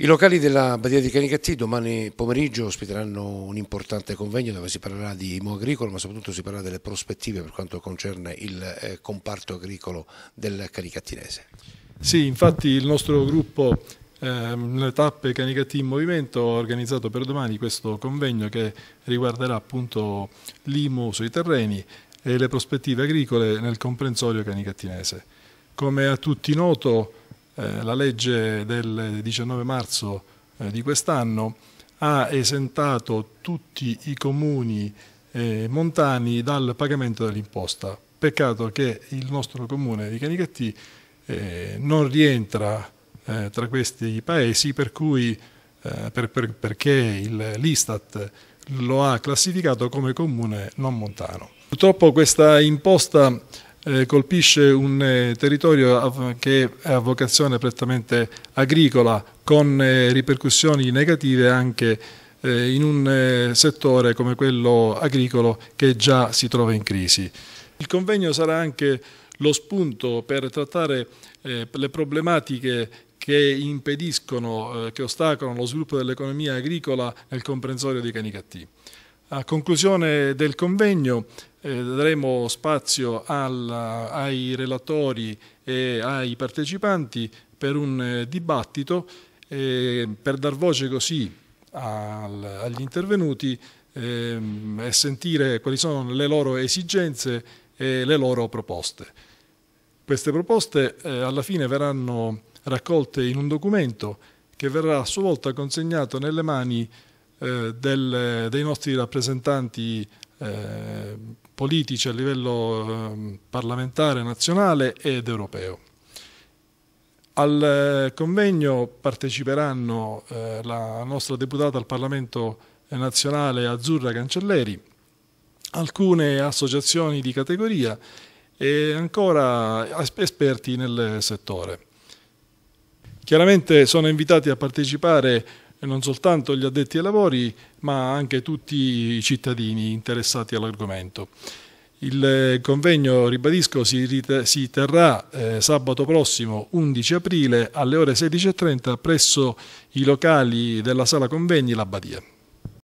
I locali della Badia di Canicattì domani pomeriggio ospiteranno un importante convegno dove si parlerà di IMO agricolo ma soprattutto si parlerà delle prospettive per quanto concerne il eh, comparto agricolo del canicattinese. Sì, infatti il nostro gruppo ehm, le tappe Canicattì in Movimento ho organizzato per domani questo convegno che riguarderà appunto l'IMU sui terreni e le prospettive agricole nel comprensorio canicattinese. Come a tutti noto eh, la legge del 19 marzo eh, di quest'anno ha esentato tutti i comuni eh, montani dal pagamento dell'imposta. Peccato che il nostro comune di Canicattì eh, non rientra eh, tra questi paesi per cui, per, per, perché l'Istat lo ha classificato come comune non montano. Purtroppo questa imposta eh, colpisce un eh, territorio che ha vocazione prettamente agricola con eh, ripercussioni negative anche in un settore come quello agricolo che già si trova in crisi. Il convegno sarà anche lo spunto per trattare le problematiche che impediscono, che ostacolano lo sviluppo dell'economia agricola nel comprensorio di Canicattì. A conclusione del convegno eh, daremo spazio al, ai relatori e ai partecipanti per un eh, dibattito eh, per dar voce così al, agli intervenuti ehm, e sentire quali sono le loro esigenze e le loro proposte. Queste proposte eh, alla fine verranno raccolte in un documento che verrà a sua volta consegnato nelle mani eh, del, dei nostri rappresentanti eh, politici a livello eh, parlamentare nazionale ed europeo. Al eh, convegno parteciperanno eh, la nostra deputata al Parlamento nazionale Azzurra Cancelleri, alcune associazioni di categoria e ancora esperti nel settore. Chiaramente sono invitati a partecipare e non soltanto gli addetti ai lavori ma anche tutti i cittadini interessati all'argomento. Il eh, convegno, ribadisco, si, si terrà eh, sabato prossimo 11 aprile alle ore 16.30 presso i locali della sala convegni La Badia.